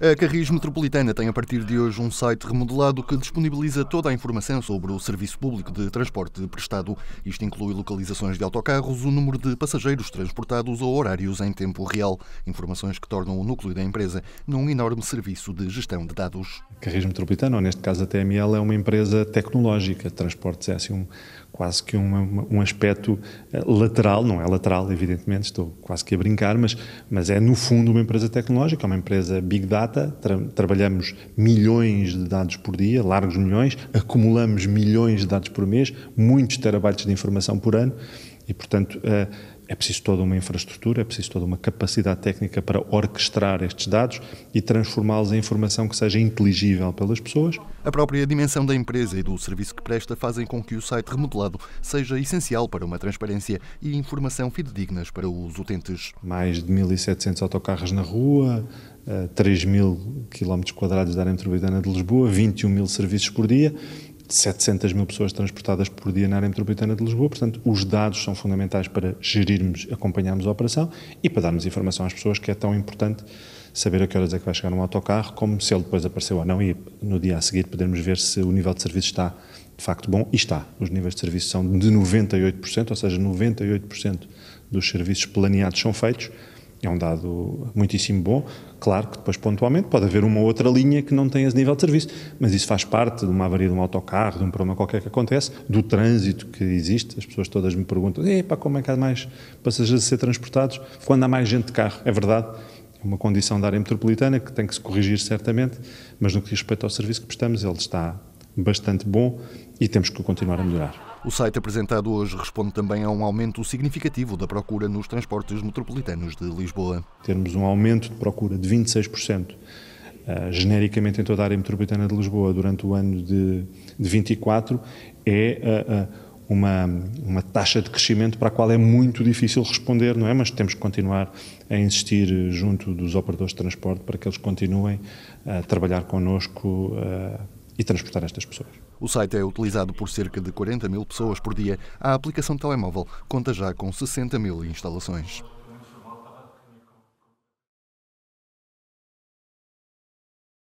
A Carris Metropolitana tem a partir de hoje um site remodelado que disponibiliza toda a informação sobre o serviço público de transporte prestado. Isto inclui localizações de autocarros, o número de passageiros transportados ou horários em tempo real. Informações que tornam o núcleo da empresa num enorme serviço de gestão de dados. A Carris Metropolitana, ou neste caso a TML, é uma empresa tecnológica. Transportes é assim um, quase que um, um aspecto eh, lateral, não é lateral, evidentemente, estou quase que a brincar, mas, mas é no fundo uma empresa tecnológica, é uma empresa Big Data data, tra trabalhamos milhões de dados por dia, largos milhões, acumulamos milhões de dados por mês, muitos terabytes de informação por ano e, portanto, eh, é preciso toda uma infraestrutura, é preciso toda uma capacidade técnica para orquestrar estes dados e transformá-los em informação que seja inteligível pelas pessoas. A própria dimensão da empresa e do serviço que presta fazem com que o site remodelado seja essencial para uma transparência e informação fidedignas para os utentes. Mais de 1.700 autocarros na rua, 3.000 eh, km quilómetros quadrados da área metropolitana de Lisboa, 21 mil serviços por dia 700 mil pessoas transportadas por dia na área metropolitana de Lisboa, portanto, os dados são fundamentais para gerirmos, acompanharmos a operação e para darmos informação às pessoas, que é tão importante saber a que horas é que vai chegar um autocarro, como se ele depois apareceu ou não, e no dia a seguir podermos ver se o nível de serviço está de facto bom, e está. Os níveis de serviço são de 98%, ou seja, 98% dos serviços planeados são feitos, é um dado muitíssimo bom. Claro que depois, pontualmente, pode haver uma outra linha que não tem esse nível de serviço, mas isso faz parte de uma avaria de um autocarro, de um problema qualquer que acontece, do trânsito que existe. As pessoas todas me perguntam: epá, como é que há mais passageiros a ser transportados quando há mais gente de carro? É verdade, é uma condição da área metropolitana que tem que se corrigir certamente, mas no que diz respeito ao serviço que prestamos, ele está bastante bom e temos que continuar a melhorar. O site apresentado hoje responde também a um aumento significativo da procura nos transportes metropolitanos de Lisboa. Temos um aumento de procura de 26%. Eh, genericamente em toda a área metropolitana de Lisboa durante o ano de, 24 é eh, eh, uma, uma taxa de crescimento para a qual é muito difícil responder, não é? Mas temos que continuar a insistir junto dos operadores de transporte para que eles continuem a trabalhar connosco e transportar estas pessoas. O site é utilizado por cerca de 40 mil pessoas por dia. A aplicação de telemóvel conta já com 60 mil instalações.